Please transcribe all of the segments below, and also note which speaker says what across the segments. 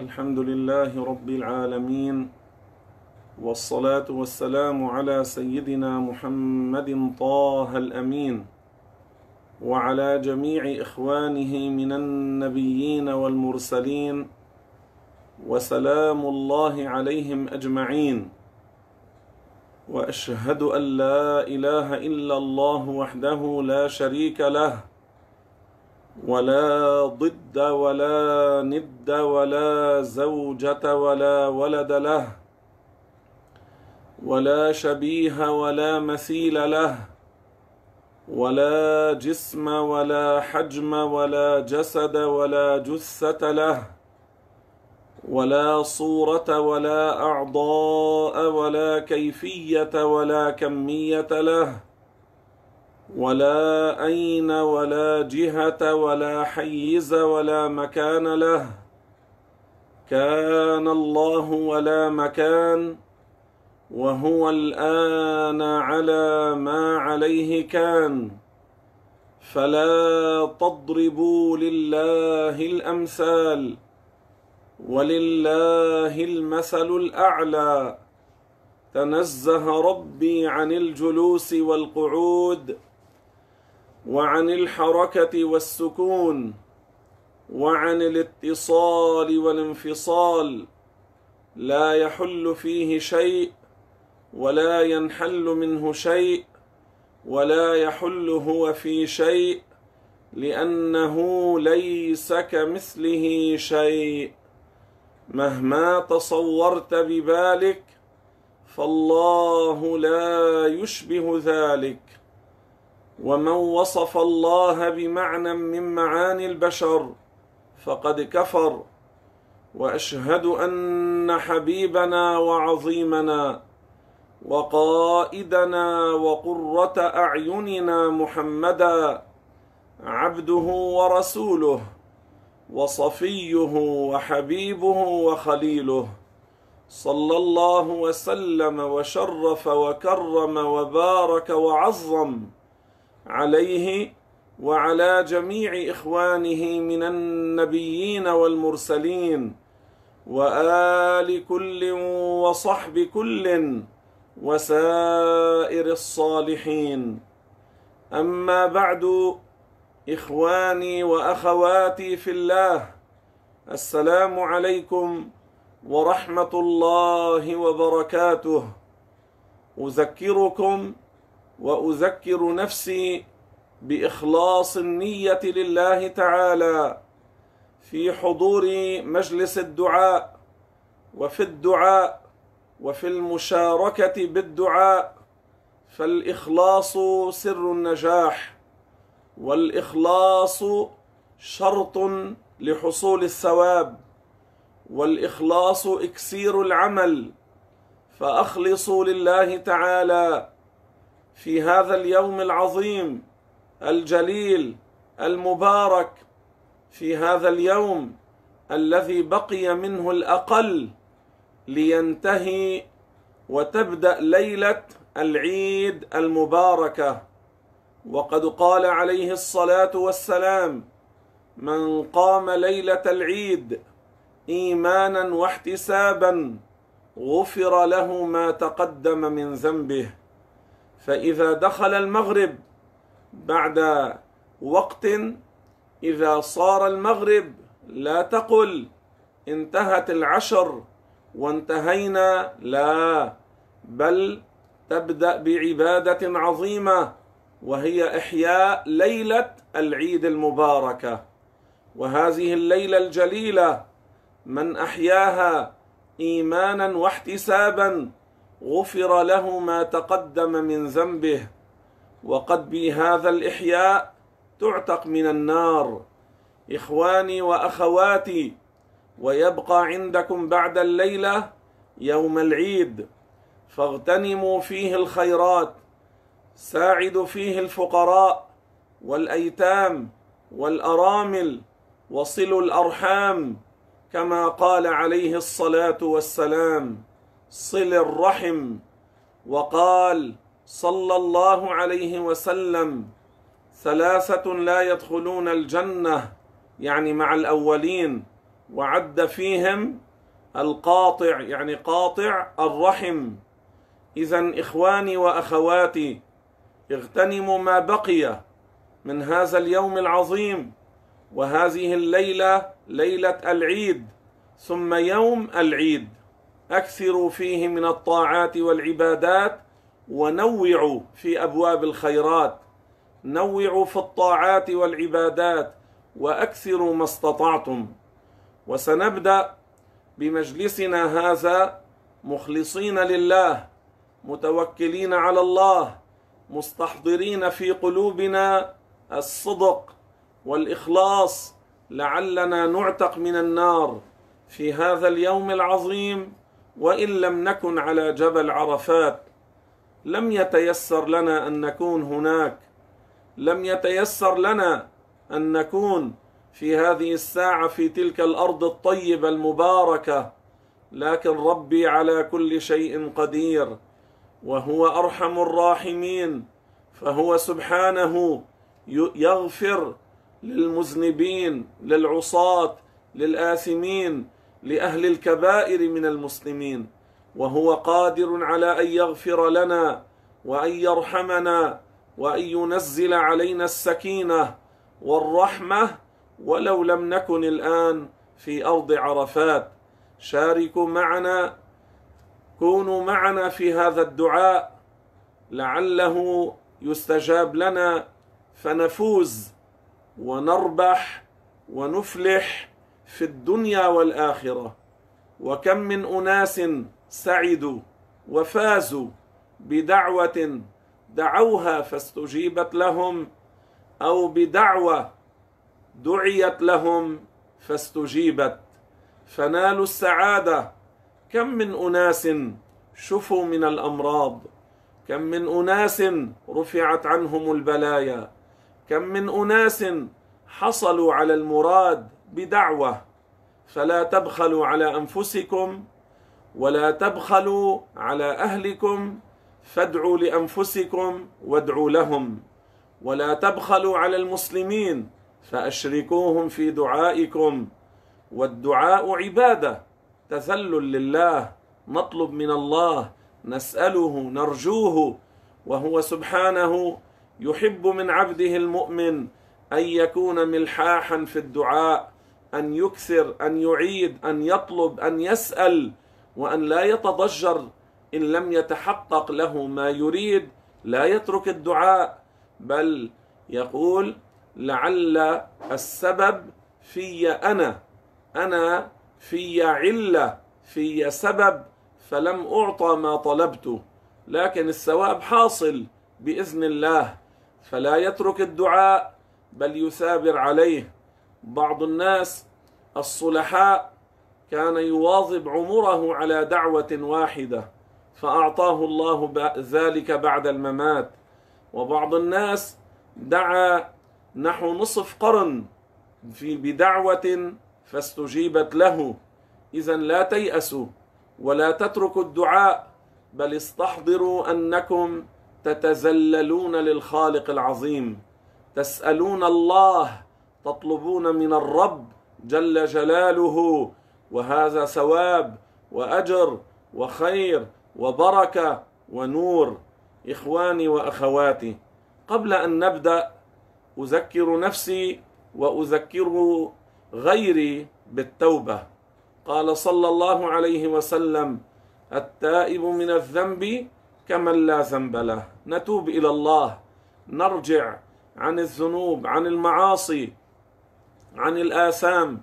Speaker 1: الحمد لله رب العالمين والصلاة والسلام على سيدنا محمد طه الأمين وعلى جميع إخوانه من النبيين والمرسلين وسلام الله عليهم أجمعين وأشهد أن لا إله إلا الله وحده لا شريك له ولا ضد ولا ند ولا زوجة ولا ولد له ولا شبيه ولا مثيل له ولا جسم ولا حجم ولا جسد ولا جثة له ولا صورة ولا أعضاء ولا كيفية ولا كمية له ولا أين ولا جهة ولا حيز ولا مكان له كان الله ولا مكان وهو الآن على ما عليه كان فلا تضربوا لله الأمثال ولله المثل الأعلى تنزه ربي عن الجلوس والقعود وعن الحركة والسكون وعن الاتصال والانفصال لا يحل فيه شيء ولا ينحل منه شيء ولا يحل هو في شيء لأنه ليس كمثله شيء مهما تصورت ببالك فالله لا يشبه ذلك ومن وصف الله بمعنى من معاني البشر فقد كفر واشهد ان حبيبنا وعظيمنا وقائدنا وقره اعيننا محمدا عبده ورسوله وصفيه وحبيبه وخليله صلى الله وسلم وشرف وكرم وبارك وعظم عليه وعلى جميع إخوانه من النبيين والمرسلين وآل كل وصحب كل وسائر الصالحين أما بعد إخواني وأخواتي في الله السلام عليكم ورحمة الله وبركاته أذكركم واذكر نفسي باخلاص النيه لله تعالى في حضور مجلس الدعاء وفي الدعاء وفي المشاركه بالدعاء فالاخلاص سر النجاح والاخلاص شرط لحصول الثواب والاخلاص اكسير العمل فاخلصوا لله تعالى في هذا اليوم العظيم الجليل المبارك في هذا اليوم الذي بقي منه الاقل لينتهي وتبدا ليله العيد المباركه وقد قال عليه الصلاه والسلام من قام ليله العيد ايمانا واحتسابا غفر له ما تقدم من ذنبه فإذا دخل المغرب بعد وقت إذا صار المغرب لا تقل انتهت العشر وانتهينا لا بل تبدأ بعبادة عظيمة وهي إحياء ليلة العيد المباركة وهذه الليلة الجليلة من أحياها إيمانا واحتسابا غفر له ما تقدم من ذنبه وقد بهذا الإحياء تعتق من النار إخواني وأخواتي ويبقى عندكم بعد الليلة يوم العيد فاغتنموا فيه الخيرات ساعدوا فيه الفقراء والأيتام والأرامل وصلوا الأرحام كما قال عليه الصلاة والسلام صل الرحم وقال صلى الله عليه وسلم ثلاثة لا يدخلون الجنة يعني مع الأولين وعد فيهم القاطع يعني قاطع الرحم إذا إخواني وأخواتي اغتنموا ما بقي من هذا اليوم العظيم وهذه الليلة ليلة العيد ثم يوم العيد اكثروا فيه من الطاعات والعبادات ونوعوا في ابواب الخيرات نوعوا في الطاعات والعبادات واكثروا ما استطعتم وسنبدا بمجلسنا هذا مخلصين لله متوكلين على الله مستحضرين في قلوبنا الصدق والاخلاص لعلنا نعتق من النار في هذا اليوم العظيم وان لم نكن على جبل عرفات لم يتيسر لنا ان نكون هناك لم يتيسر لنا ان نكون في هذه الساعه في تلك الارض الطيبه المباركه لكن ربي على كل شيء قدير وهو ارحم الراحمين فهو سبحانه يغفر للمذنبين للعصاه للآثمين لأهل الكبائر من المسلمين وهو قادر على أن يغفر لنا وأن يرحمنا وأن ينزل علينا السكينة والرحمة ولو لم نكن الآن في أرض عرفات شاركوا معنا كونوا معنا في هذا الدعاء لعله يستجاب لنا فنفوز ونربح ونفلح في الدنيا والاخره وكم من اناس سعدوا وفازوا بدعوه دعوها فاستجيبت لهم او بدعوه دعيت لهم فاستجيبت فنالوا السعاده كم من اناس شفوا من الامراض كم من اناس رفعت عنهم البلايا كم من اناس حصلوا على المراد بدعوه فلا تبخلوا على انفسكم ولا تبخلوا على اهلكم فادعوا لانفسكم وادعوا لهم ولا تبخلوا على المسلمين فاشركوهم في دعائكم والدعاء عباده تذلل لله نطلب من الله نساله نرجوه وهو سبحانه يحب من عبده المؤمن ان يكون ملحاحا في الدعاء ان يكثر ان يعيد ان يطلب ان يسال وان لا يتضجر ان لم يتحقق له ما يريد لا يترك الدعاء بل يقول لعل السبب في انا انا في عله في سبب فلم اعطى ما طلبت لكن الثواب حاصل باذن الله فلا يترك الدعاء بل يثابر عليه بعض الناس الصلحاء كان يواظب عمره على دعوة واحدة فأعطاه الله ذلك بعد الممات وبعض الناس دعا نحو نصف قرن في بدعوة فاستجيبت له إذا لا تيأسوا ولا تتركوا الدعاء بل استحضروا أنكم تتذللون للخالق العظيم تسألون الله تطلبون من الرب جل جلاله وهذا ثواب واجر وخير وبركه ونور اخواني واخواتي قبل ان نبدا اذكر نفسي واذكر غيري بالتوبه قال صلى الله عليه وسلم التائب من الذنب كمن لا ذنب له نتوب الى الله نرجع عن الذنوب عن المعاصي عن الآثام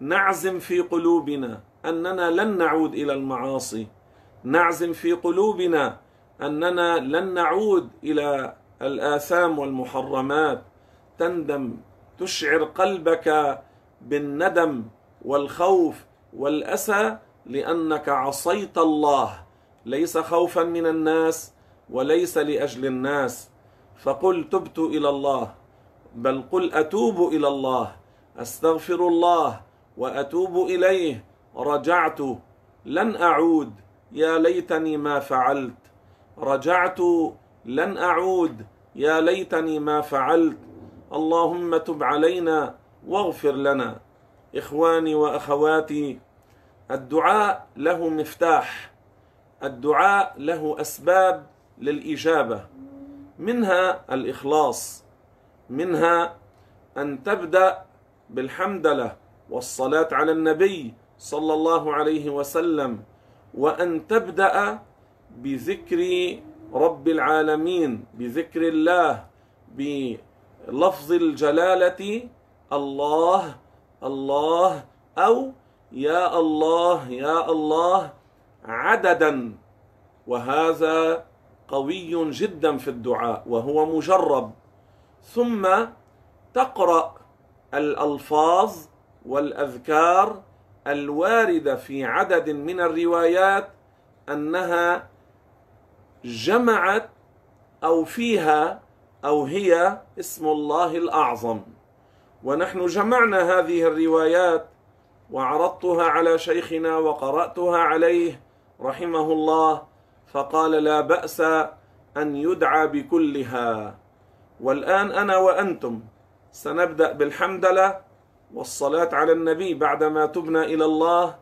Speaker 1: نعزم في قلوبنا أننا لن نعود إلى المعاصي نعزم في قلوبنا أننا لن نعود إلى الآثام والمحرمات تندم تشعر قلبك بالندم والخوف والأسى لأنك عصيت الله ليس خوفا من الناس وليس لأجل الناس فقل تبت إلى الله بل قل أتوب إلى الله استغفر الله واتوب اليه رجعت لن اعود يا ليتني ما فعلت رجعت لن اعود يا ليتني ما فعلت اللهم تب علينا واغفر لنا اخواني واخواتي الدعاء له مفتاح الدعاء له اسباب للاجابه منها الاخلاص منها ان تبدا بالحمدلة والصلاة على النبي صلى الله عليه وسلم وأن تبدأ بذكر رب العالمين بذكر الله بلفظ الجلالة الله الله أو يا الله يا الله عددا وهذا قوي جدا في الدعاء وهو مجرب ثم تقرأ الألفاظ والأذكار الواردة في عدد من الروايات أنها جمعت أو فيها أو هي اسم الله الأعظم ونحن جمعنا هذه الروايات وعرضتها على شيخنا وقرأتها عليه رحمه الله فقال لا بأس أن يدعى بكلها والآن أنا وأنتم سنبدأ بالحمدلة والصلاة على النبي بعدما تبنى إلى الله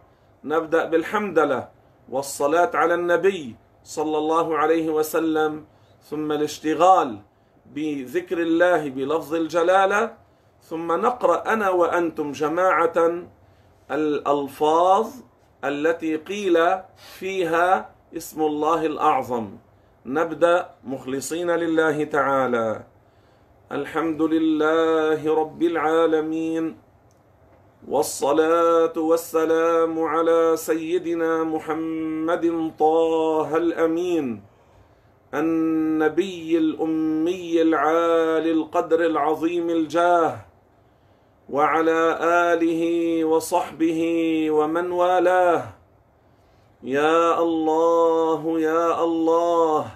Speaker 1: نبدأ بالحمدلة والصلاة على النبي صلى الله عليه وسلم ثم الاشتغال بذكر الله بلفظ الجلاله ثم نقرا انا وانتم جماعه الالفاظ التي قيل فيها اسم الله الاعظم نبدا مخلصين لله تعالى الحمد لله رب العالمين والصلاة والسلام على سيدنا محمد طه الأمين النبي الأمي العالي القدر العظيم الجاه وعلى آله وصحبه ومن والاه يا الله
Speaker 2: يا الله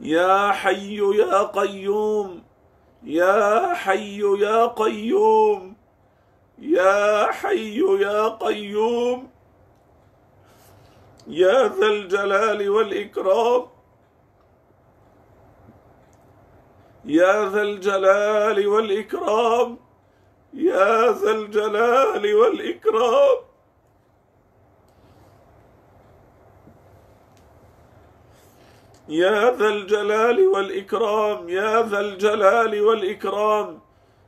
Speaker 2: يا
Speaker 1: حي يا قيوم يا حي يا قيوم يا حي يا قيوم يا ذا الجلال والإكرام يا ذا الجلال والإكرام يا ذا الجلال والإكرام يا ذا الجلال والإكرام يا ذا الجلال والإكرام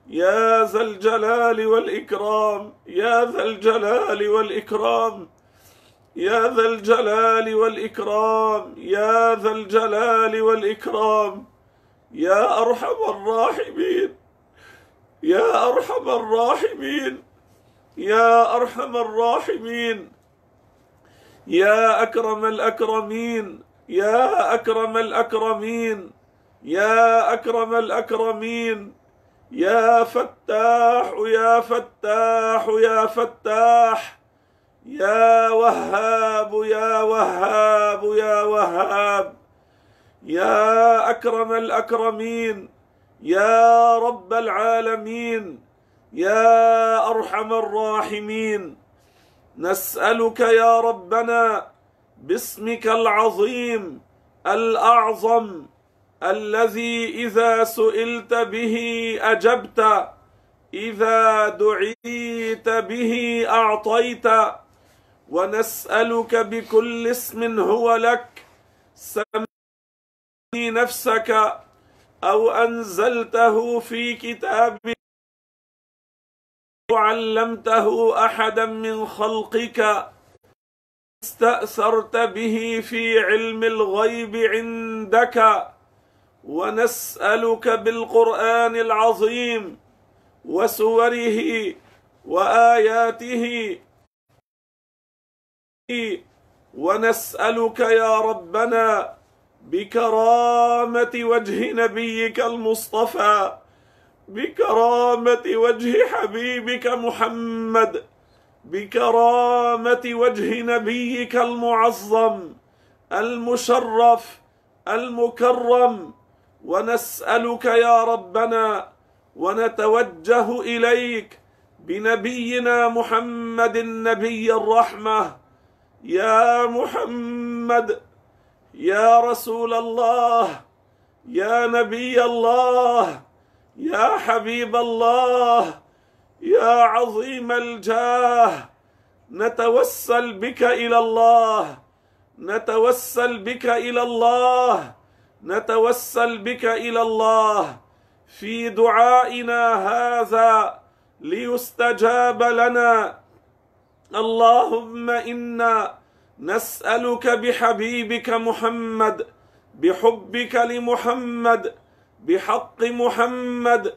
Speaker 1: يا ذا الجلال والإكرام يا ذا الجلال والإكرام يا ذا الجلال والإكرام يا ذا الجلال والإكرام يا أرحم الراحمين يا أرحم الراحمين يا أرحم الراحمين يا أكرم الأكرمين يا اكرم الاكرمين يا اكرم الاكرمين يا فتاح يا فتاح يا فتاح يا وهاب يا وهاب يا وهاب يا اكرم الاكرمين يا رب العالمين يا ارحم الراحمين نسالك يا ربنا باسمك العظيم الاعظم الذي اذا سئلت به اجبت اذا دعيت به اعطيت ونسالك بكل اسم هو لك سمي نفسك او انزلته في كتاب علمته احدا من خلقك استاثرت به في علم الغيب عندك ونسالك بالقران العظيم وسوره واياته ونسالك يا ربنا بكرامه وجه نبيك المصطفى بكرامه وجه حبيبك محمد بكرامه وجه نبيك المعظم المشرف المكرم ونسالك يا ربنا ونتوجه اليك بنبينا محمد النبي الرحمه يا محمد يا رسول الله يا نبي الله يا حبيب الله يا عظيم الجاه نتوسل بك الى الله نتوسل بك الى الله نتوسل بك الى الله في دعائنا هذا ليستجاب لنا اللهم انا نسالك بحبيبك محمد بحبك لمحمد بحق محمد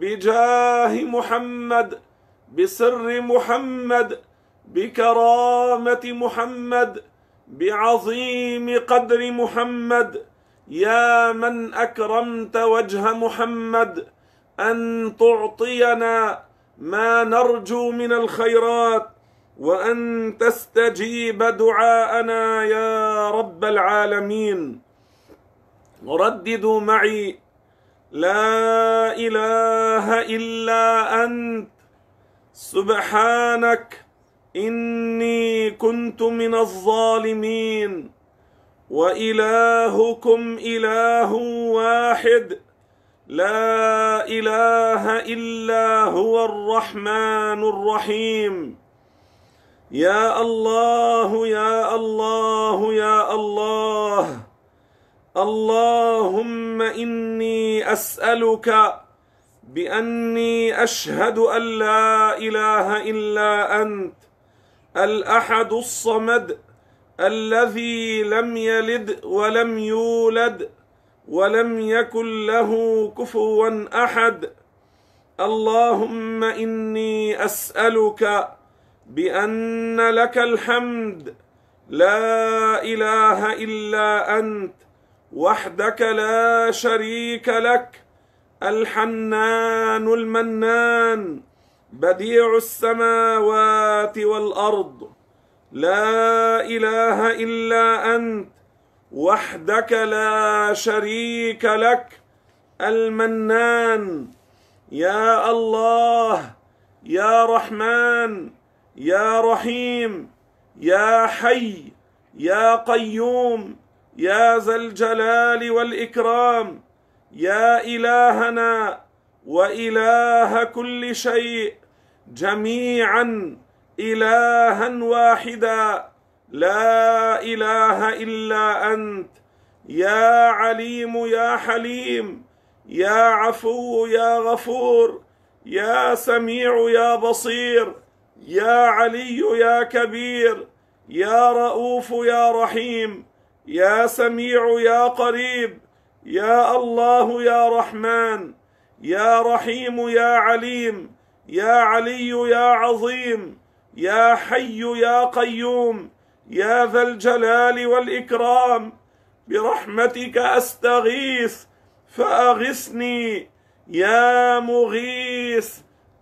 Speaker 1: بجاه محمد بسر محمد بكرامة محمد بعظيم قدر محمد يا من أكرمت وجه محمد أن تعطينا ما نرجو من الخيرات وأن تستجيب دعاءنا يا رب العالمين رددوا معي لا إله إلا أنت سبحانك إني كنت من الظالمين وإلهكم إله واحد لا إله إلا هو الرحمن الرحيم يا الله يا الله يا الله اللهم اني اسالك باني اشهد ان لا اله الا انت الاحد الصمد الذي لم يلد ولم يولد ولم يكن له كفوا احد اللهم اني اسالك بان لك الحمد لا اله الا انت وحدك لا شريك لك الحنان المنان بديع السماوات والارض لا اله الا انت وحدك لا شريك لك المنان يا الله يا رحمن يا رحيم يا حي يا قيوم يا ذا الجلال والاكرام يا الهنا واله كل شيء جميعا الها واحدا لا اله الا انت يا عليم يا حليم يا عفو يا غفور يا سميع يا بصير يا علي يا كبير يا رؤوف يا رحيم يا سميع يا قريب يا الله يا رحمن يا رحيم يا عليم يا علي يا عظيم يا حي يا قيوم يا ذا الجلال والاكرام برحمتك استغيث فاغثني يا مغيث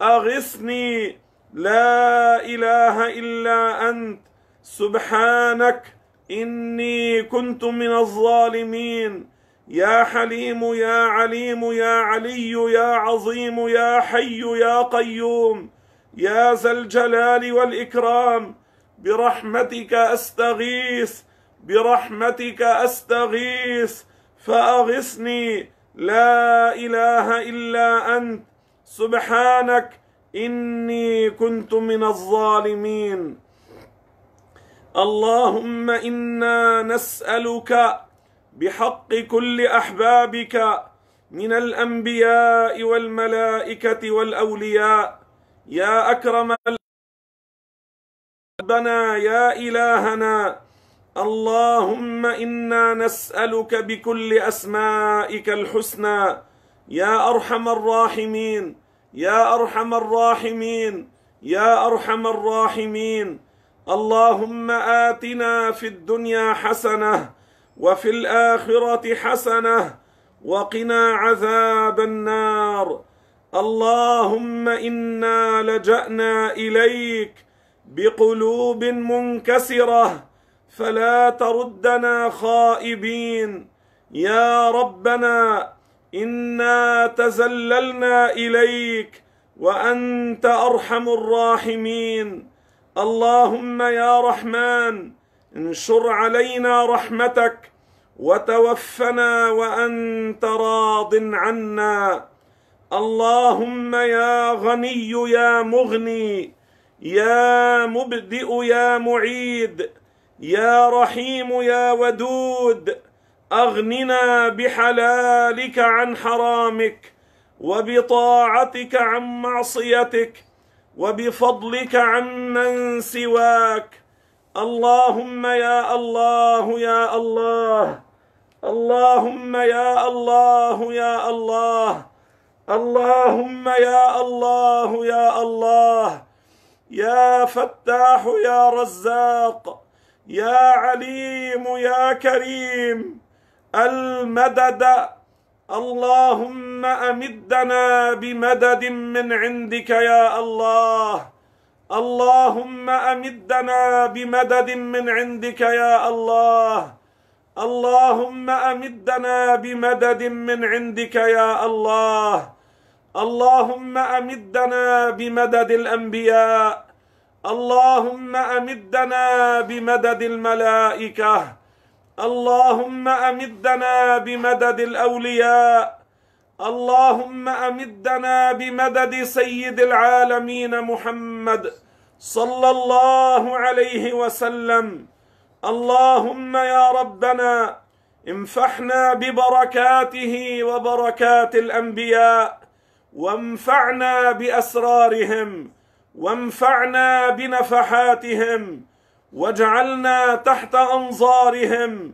Speaker 1: اغثني لا اله الا انت سبحانك إني كنت من الظالمين يا حليم يا عليم يا علي يا عظيم يا حي يا قيوم يا ذا الجلال والإكرام برحمتك أستغيث برحمتك أستغيث فأغثني لا إله إلا أنت سبحانك إني كنت من الظالمين اللهم انا نسالك بحق كل احبابك من الانبياء والملائكه والاولياء يا اكرم ربنا يا الهنا اللهم انا نسالك بكل اسمائك الحسنى يا ارحم الراحمين يا ارحم الراحمين يا ارحم الراحمين اللهم آتنا في الدنيا حسنة وفي الآخرة حسنة وقنا عذاب النار اللهم إنا لجأنا إليك بقلوب منكسرة فلا تردنا خائبين يا ربنا إنا تزللنا إليك وأنت أرحم الراحمين اللهم يا رحمن انشر علينا رحمتك وتوفنا وانت راض عنا اللهم يا غني يا مغني يا مبدئ يا معيد يا رحيم يا ودود اغننا بحلالك عن حرامك وبطاعتك عن معصيتك وبفضلك عمن سواك اللهم يا الله يا الله اللهم يا الله يا الله اللهم يا الله يا الله يا فتاح يا رزاق يا عليم يا كريم المدد اللهم امدنا بمدد من عندك يا الله اللهم امدنا بمدد من عندك يا الله اللهم امدنا بمدد من عندك يا الله اللهم امدنا بمدد الانبياء اللهم امدنا بمدد الملائكه اللهم امدنا بمدد الاولياء اللهم امدنا بمدد سيد العالمين محمد صلى الله عليه وسلم اللهم يا ربنا انفحنا ببركاته وبركات الانبياء وانفعنا باسرارهم وانفعنا بنفحاتهم واجعلنا تحت انظارهم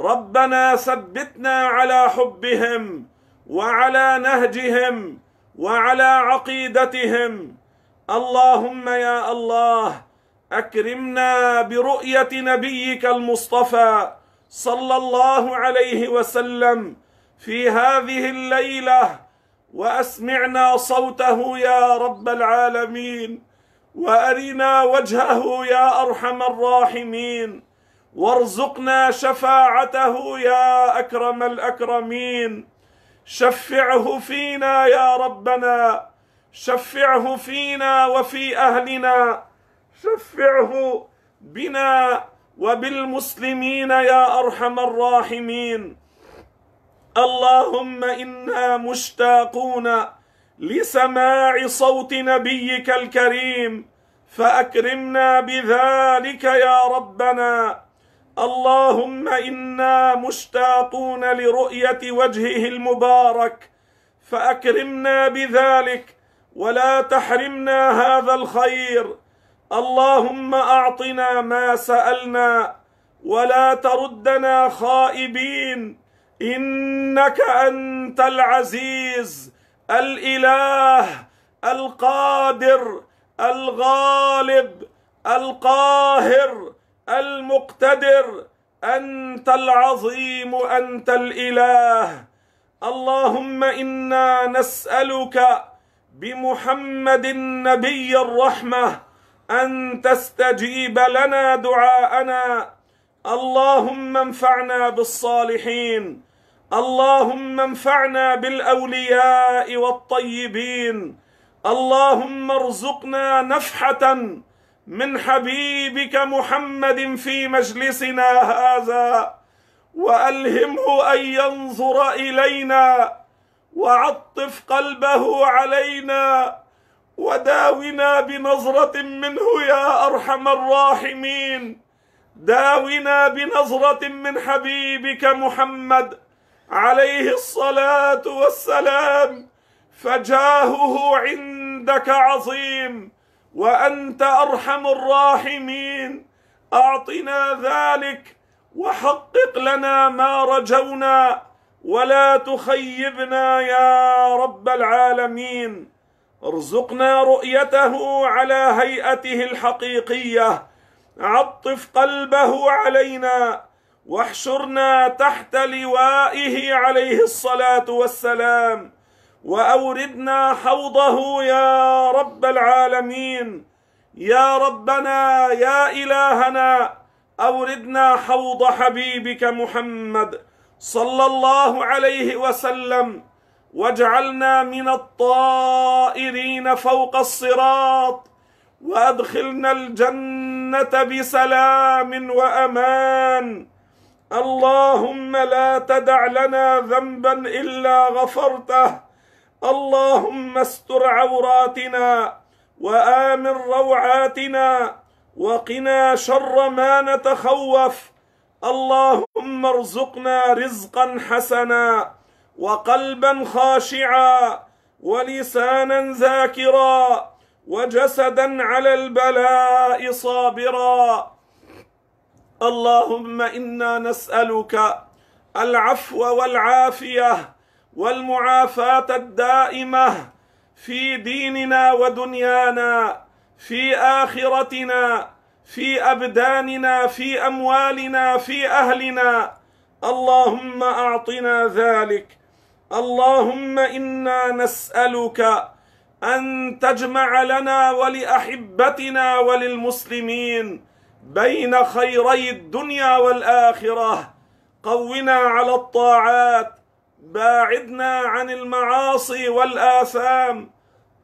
Speaker 1: ربنا ثبتنا على حبهم وعلى نهجهم وعلى عقيدتهم اللهم يا الله اكرمنا برؤيه نبيك المصطفى صلى الله عليه وسلم في هذه الليله واسمعنا صوته يا رب العالمين وارنا وجهه يا ارحم الراحمين وارزقنا شفاعته يا اكرم الاكرمين شفعه فينا يا ربنا شفعه فينا وفي اهلنا شفعه بنا وبالمسلمين يا ارحم الراحمين اللهم انا مشتاقون لسماع صوت نبيك الكريم فاكرمنا بذلك يا ربنا اللهم انا مشتاقون لرؤيه وجهه المبارك فاكرمنا بذلك ولا تحرمنا هذا الخير اللهم اعطنا ما سالنا ولا تردنا خائبين انك انت العزيز الاله القادر الغالب القاهر المقتدر انت العظيم انت الاله اللهم انا نسالك بمحمد النبي الرحمه ان تستجيب لنا دعاءنا اللهم انفعنا بالصالحين اللهم انفعنا بالاولياء والطيبين اللهم ارزقنا نفحه من حبيبك محمد في مجلسنا هذا والهمه ان ينظر الينا وعطف قلبه علينا وداونا بنظره منه يا ارحم الراحمين داونا بنظره من حبيبك محمد عليه الصلاه والسلام فجاهه عندك عظيم وانت ارحم الراحمين اعطنا ذلك وحقق لنا ما رجونا ولا تخيبنا يا رب العالمين ارزقنا رؤيته على هيئته الحقيقيه عطف قلبه علينا واحشرنا تحت لوائه عليه الصلاه والسلام واوردنا حوضه يا رب العالمين يا ربنا يا الهنا اوردنا حوض حبيبك محمد صلى الله عليه وسلم واجعلنا من الطائرين فوق الصراط وادخلنا الجنه بسلام وامان اللهم لا تدع لنا ذنبا الا غفرته اللهم استر عوراتنا وامن روعاتنا وقنا شر ما نتخوف اللهم ارزقنا رزقا حسنا وقلبا خاشعا ولسانا ذاكرا وجسدا على البلاء صابرا اللهم انا نسالك العفو والعافيه والمعافاه الدائمه في ديننا ودنيانا في اخرتنا في ابداننا في اموالنا في اهلنا اللهم اعطنا ذلك اللهم انا نسالك ان تجمع لنا ولاحبتنا وللمسلمين بين خيري الدنيا والاخره قونا على الطاعات باعدنا عن المعاصي والاثام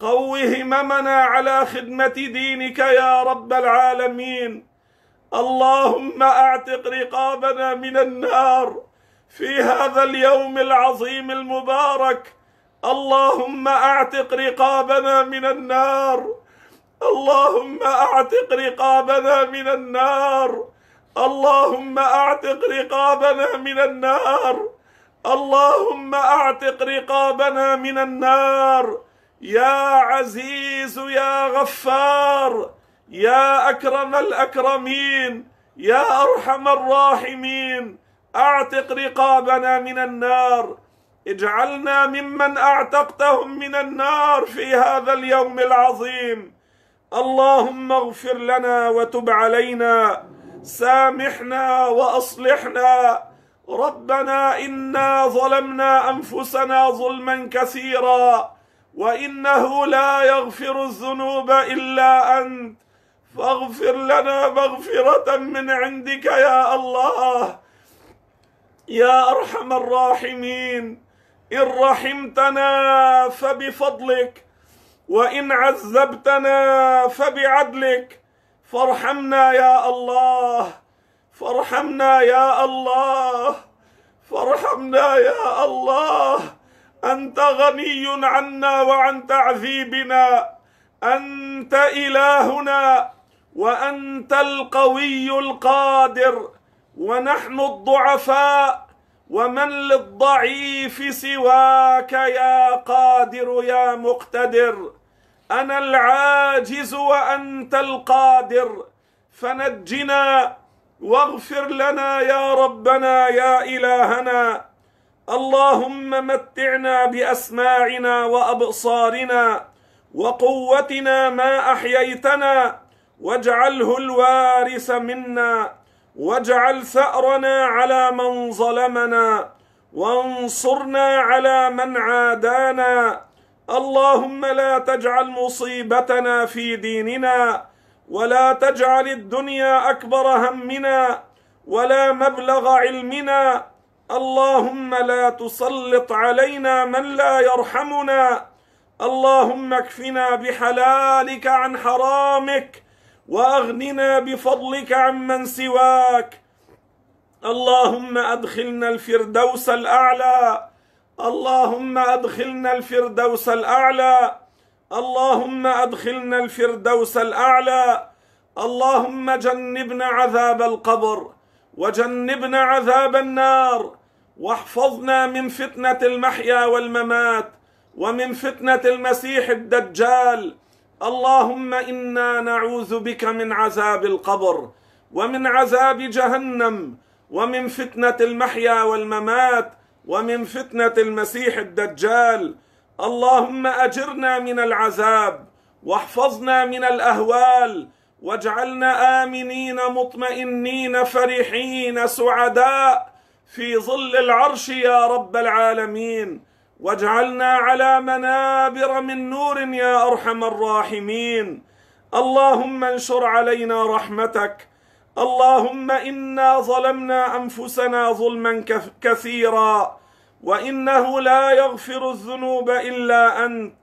Speaker 1: قو هممنا على خدمه دينك يا رب العالمين اللهم اعتق رقابنا من النار في هذا اليوم العظيم المبارك اللهم اعتق رقابنا من النار اللهم اعتق رقابنا من النار اللهم اعتق رقابنا من النار اللهم اعتق رقابنا من النار يا عزيز يا غفار يا اكرم الاكرمين يا ارحم الراحمين اعتق رقابنا من النار اجعلنا ممن اعتقتهم من النار في هذا اليوم العظيم اللهم اغفر لنا وتب علينا سامحنا واصلحنا ربنا انا ظلمنا انفسنا ظلما كثيرا وانه لا يغفر الذنوب الا انت فاغفر لنا مغفره من عندك يا الله يا ارحم الراحمين ان رحمتنا فبفضلك وإن عذبتنا فبعدلك فارحمنا يا الله فارحمنا يا الله فارحمنا يا الله أنت غني عنا وعن تعذيبنا أنت إلهنا وأنت القوي القادر ونحن الضعفاء ومن للضعيف سواك يا قادر يا مقتدر انا العاجز وانت القادر فنجنا واغفر لنا يا ربنا يا الهنا اللهم متعنا باسماعنا وابصارنا وقوتنا ما احييتنا واجعله الوارث منا واجعل ثارنا على من ظلمنا وانصرنا على من عادانا اللهم لا تجعل مصيبتنا في ديننا ولا تجعل الدنيا اكبر همنا ولا مبلغ علمنا اللهم لا تسلط علينا من لا يرحمنا اللهم اكفنا بحلالك عن حرامك واغننا بفضلك عمن سواك اللهم ادخلنا الفردوس الاعلى اللهم ادخلنا الفردوس الاعلى اللهم ادخلنا الفردوس الاعلى اللهم جنبنا عذاب القبر وجنبنا عذاب النار واحفظنا من فتنه المحيا والممات ومن فتنه المسيح الدجال اللهم انا نعوذ بك من عذاب القبر ومن عذاب جهنم ومن فتنه المحيا والممات ومن فتنه المسيح الدجال اللهم اجرنا من العذاب واحفظنا من الاهوال واجعلنا امنين مطمئنين فرحين سعداء في ظل العرش يا رب العالمين واجعلنا على منابر من نور يا ارحم الراحمين اللهم انشر علينا رحمتك اللهم انا ظلمنا انفسنا ظلما كثيرا وانه لا يغفر الذنوب الا انت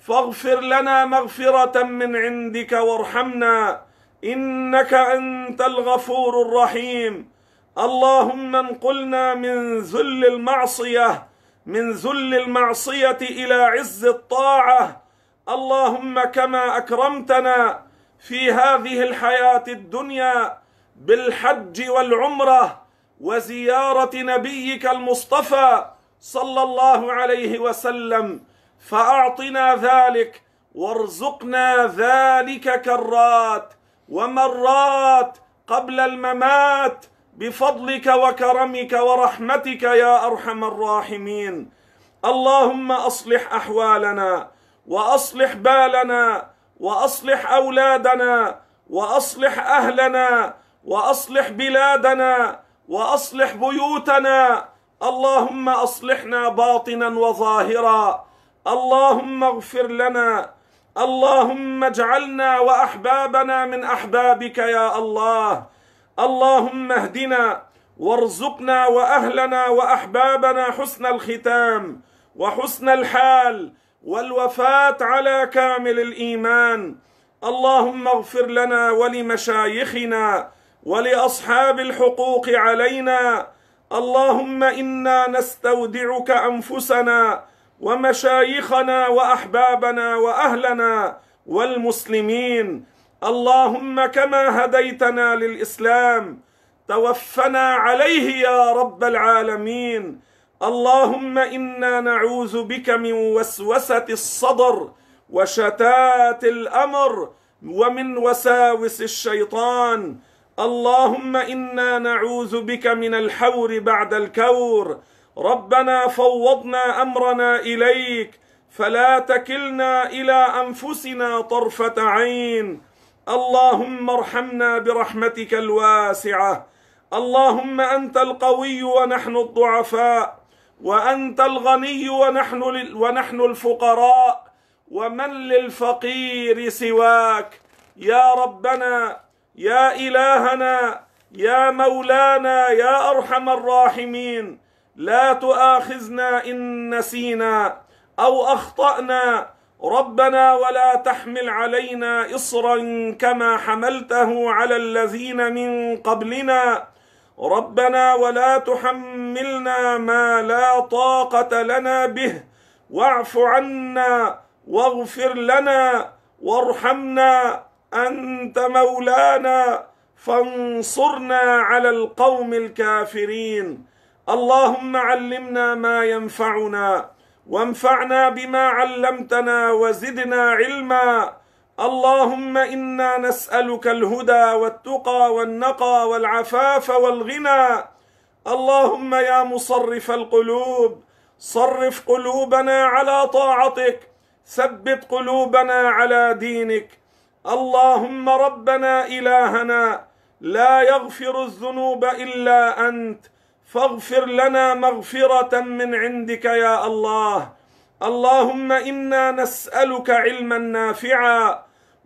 Speaker 1: فاغفر لنا مغفره من عندك وارحمنا انك انت الغفور الرحيم اللهم انقلنا من ذل المعصيه من ذل المعصيه الى عز الطاعه اللهم كما اكرمتنا في هذه الحياه الدنيا بالحج والعمره وزياره نبيك المصطفى صلى الله عليه وسلم فاعطنا ذلك وارزقنا ذلك كرات ومرات قبل الممات بفضلك وكرمك ورحمتك يا ارحم الراحمين اللهم اصلح احوالنا واصلح بالنا واصلح اولادنا واصلح اهلنا واصلح بلادنا واصلح بيوتنا اللهم اصلحنا باطنا وظاهرا اللهم اغفر لنا اللهم اجعلنا واحبابنا من احبابك يا الله اللهم اهدنا وارزقنا واهلنا واحبابنا حسن الختام وحسن الحال والوفاه على كامل الايمان اللهم اغفر لنا ولمشايخنا ولاصحاب الحقوق علينا اللهم انا نستودعك انفسنا ومشايخنا واحبابنا واهلنا والمسلمين اللهم كما هديتنا للاسلام توفنا عليه يا رب العالمين اللهم انا نعوذ بك من وسوسه الصدر وشتات الامر ومن وساوس الشيطان اللهم انا نعوذ بك من الحور بعد الكور ربنا فوضنا امرنا اليك فلا تكلنا الى انفسنا طرفه عين اللهم ارحمنا برحمتك الواسعه اللهم انت القوي ونحن الضعفاء وانت الغني ونحن ونحن الفقراء ومن للفقير سواك يا ربنا يا إلهنا يا مولانا يا أرحم الراحمين لا تؤاخذنا إن نسينا أو أخطأنا ربنا ولا تحمل علينا إصرا كما حملته على الذين من قبلنا ربنا ولا تحملنا ما لا طاقة لنا به واعف عنا واغفر لنا وارحمنا انت مولانا فانصرنا على القوم الكافرين اللهم علمنا ما ينفعنا وانفعنا بما علمتنا وزدنا علما اللهم انا نسالك الهدى والتقى والنقى والعفاف والغنى اللهم يا مصرف القلوب صرف قلوبنا على طاعتك ثبت قلوبنا على دينك اللهم ربنا الهنا لا يغفر الذنوب الا انت فاغفر لنا مغفره من عندك يا الله اللهم انا نسالك علما نافعا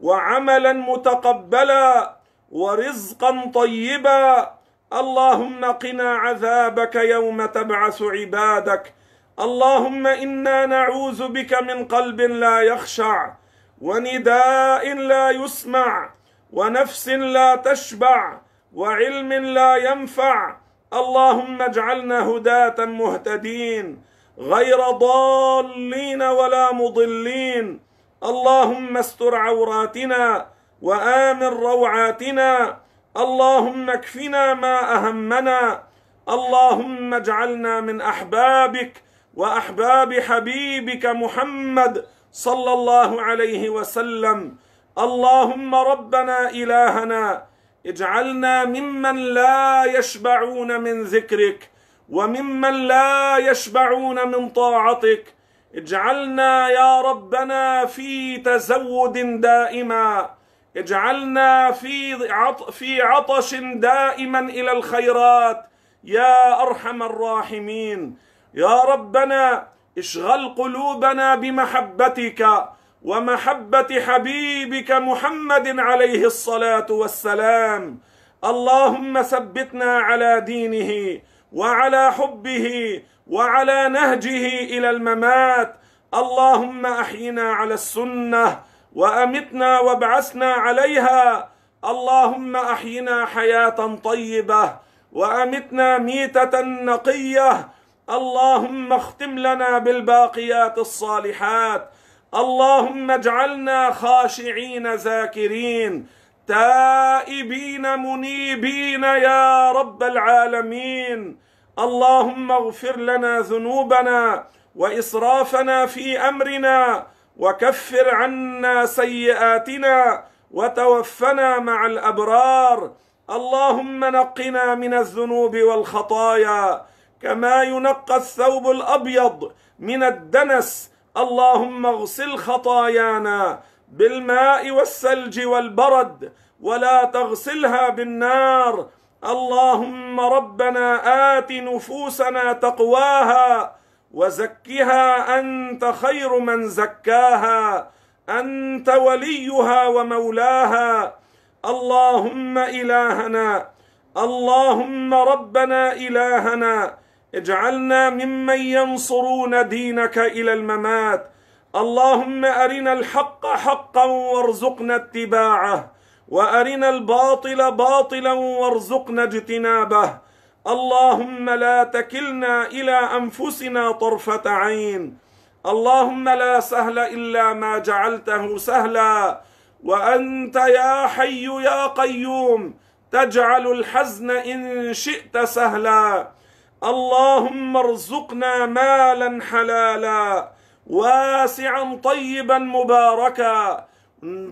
Speaker 1: وعملا متقبلا ورزقا طيبا اللهم قنا عذابك يوم تبعث عبادك اللهم انا نعوذ بك من قلب لا يخشع ونداء لا يسمع ونفس لا تشبع وعلم لا ينفع اللهم اجعلنا هداة مهتدين غير ضالين ولا مضلين اللهم استر عوراتنا وآمن روعاتنا اللهم اكفنا ما أهمنا اللهم اجعلنا من أحبابك وأحباب حبيبك محمد صلى الله عليه وسلم اللهم ربنا الهنا اجعلنا ممن لا يشبعون من ذكرك وممن لا يشبعون من طاعتك اجعلنا يا ربنا في تزود دائما اجعلنا في في عطش دائما الى الخيرات يا ارحم الراحمين يا ربنا اشغل قلوبنا بمحبتك ومحبه حبيبك محمد عليه الصلاه والسلام اللهم ثبتنا على دينه وعلى حبه وعلى نهجه الى الممات اللهم احينا على السنه وامتنا وابعثنا عليها اللهم احينا حياه طيبه وامتنا ميته نقيه اللهم اختم لنا بالباقيات الصالحات اللهم اجعلنا خاشعين ذاكرين تائبين منيبين يا رب العالمين اللهم اغفر لنا ذنوبنا واسرافنا في امرنا وكفر عنا سيئاتنا وتوفنا مع الابرار اللهم نقنا من الذنوب والخطايا كما ينقى الثوب الابيض من الدنس اللهم اغسل خطايانا بالماء والثلج والبرد ولا تغسلها بالنار اللهم ربنا ات نفوسنا تقواها وزكها انت خير من زكاها انت وليها ومولاها اللهم الهنا اللهم ربنا الهنا اجعلنا ممن ينصرون دينك إلى الممات اللهم أرنا الحق حقا وارزقنا اتباعه وأرنا الباطل باطلا وارزقنا اجتنابه اللهم لا تكلنا إلى أنفسنا طرفة عين اللهم لا سهل إلا ما جعلته سهلا وأنت يا حي يا قيوم تجعل الحزن إن شئت سهلا اللهم ارزقنا مالا حلالا واسعا طيبا مباركا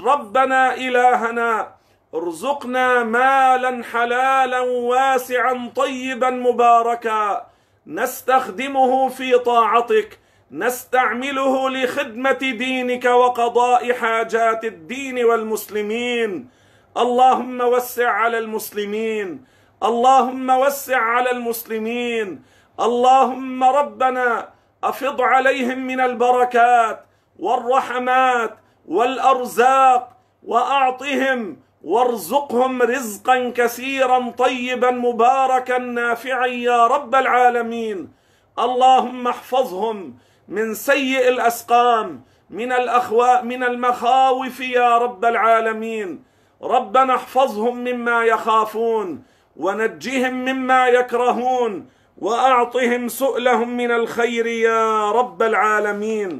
Speaker 1: ربنا الهنا ارزقنا مالا حلالا واسعا طيبا مباركا نستخدمه في طاعتك نستعمله لخدمه دينك وقضاء حاجات الدين والمسلمين اللهم وسع على المسلمين اللهم وسع على المسلمين اللهم ربنا افض عليهم من البركات والرحمات والارزاق واعطهم وارزقهم رزقا كثيرا طيبا مباركا نافعا يا رب العالمين اللهم احفظهم من سيء الاسقام من الاخواء من المخاوف يا رب العالمين ربنا احفظهم مما يخافون ونجهم مما يكرهون واعطهم سؤلهم من الخير يا رب العالمين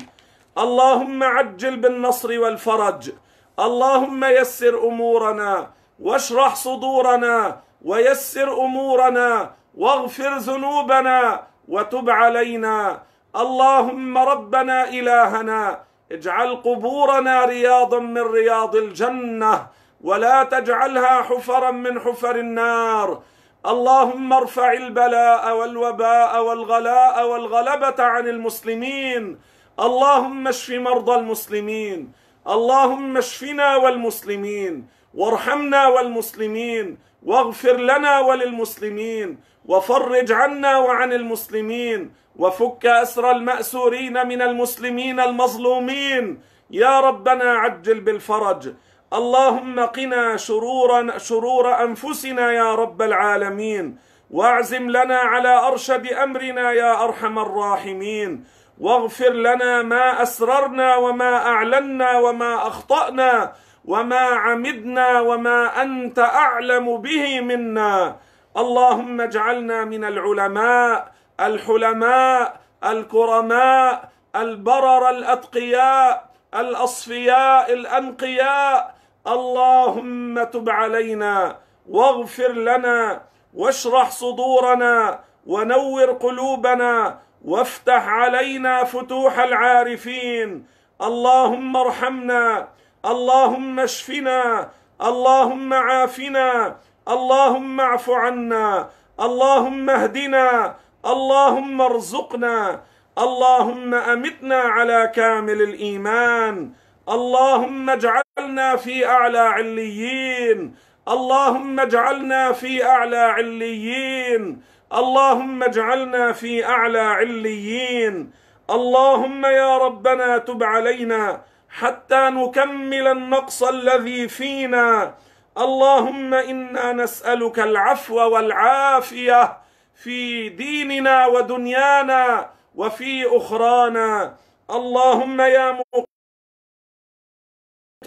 Speaker 1: اللهم عجل بالنصر والفرج اللهم يسر امورنا واشرح صدورنا ويسر امورنا واغفر ذنوبنا وتب علينا اللهم ربنا الهنا اجعل قبورنا رياضا من رياض الجنه ولا تجعلها حفرا من حفر النار اللهم ارفع البلاء والوباء والغلاء والغلبه عن المسلمين اللهم اشف مرضى المسلمين اللهم اشفنا والمسلمين وارحمنا والمسلمين واغفر لنا وللمسلمين وفرج عنا وعن المسلمين وفك اسر الماسورين من المسلمين المظلومين يا ربنا عجل بالفرج اللهم قنا شرورا شرور انفسنا يا رب العالمين واعزم لنا على ارشد امرنا يا ارحم الراحمين واغفر لنا ما اسررنا وما اعلنا وما اخطانا وما عمدنا وما انت اعلم به منا اللهم اجعلنا من العلماء الحلماء الكرماء البرر الاتقياء الاصفياء الانقياء اللهم تب علينا واغفر لنا واشرح صدورنا ونور قلوبنا وافتح علينا فتوح العارفين اللهم ارحمنا اللهم اشفنا اللهم عافنا اللهم اعف عنا اللهم اهدنا اللهم ارزقنا اللهم امتنا على كامل الايمان اللهم اجعل اجعلنا في اعلى عليين اللهم اجعلنا في اعلى عليين اللهم اجعلنا في اعلى عليين اللهم يا ربنا تب علينا حتى نكمل النقص الذي فينا اللهم انا نسالك العفو والعافيه في ديننا ودنيانا وفي اخرانا اللهم يا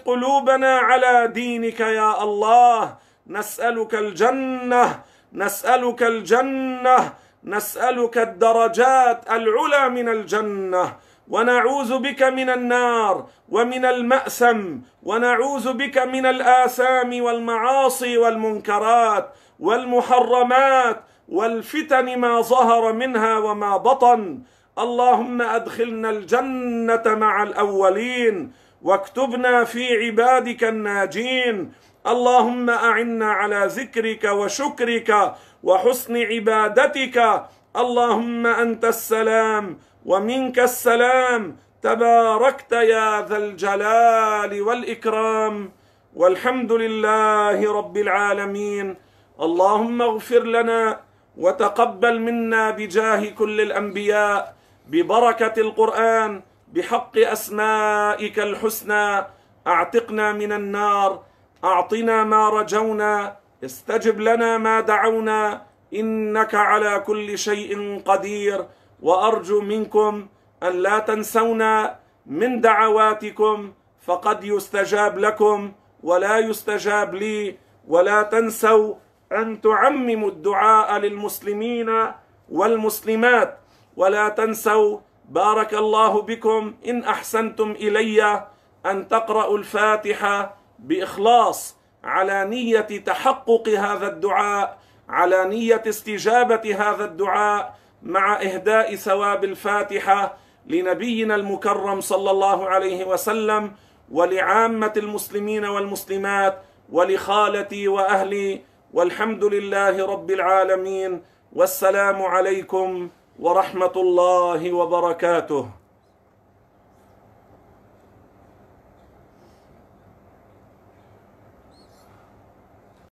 Speaker 1: قلوبنا على دينك يا الله نسألك الجنة نسألك الجنة نسألك الدرجات العلى من الجنة ونعوذ بك من النار ومن المأسم ونعوذ بك من الآثام والمعاصي والمنكرات والمحرمات والفتن ما ظهر منها وما بطن اللهم أدخلنا الجنة مع الأولين واكتبنا في عبادك الناجين اللهم اعنا على ذكرك وشكرك وحسن عبادتك اللهم انت السلام ومنك السلام تباركت يا ذا الجلال والاكرام والحمد لله رب العالمين اللهم اغفر لنا وتقبل منا بجاه كل الانبياء ببركه القران بحق أسمائك الحسنى أعتقنا من النار أعطنا ما رجونا استجب لنا ما دعونا إنك على كل شيء قدير وأرجو منكم أن لا تنسونا من دعواتكم فقد يستجاب لكم ولا يستجاب لي ولا تنسوا أن تعمموا الدعاء للمسلمين والمسلمات ولا تنسوا بارك الله بكم إن أحسنتم إلي أن تقرأوا الفاتحة بإخلاص على نية تحقق هذا الدعاء على نية استجابة هذا الدعاء مع إهداء ثواب الفاتحة لنبينا المكرم صلى الله عليه وسلم ولعامة المسلمين والمسلمات ولخالتي وأهلي والحمد لله رب العالمين والسلام عليكم ورحمه الله وبركاته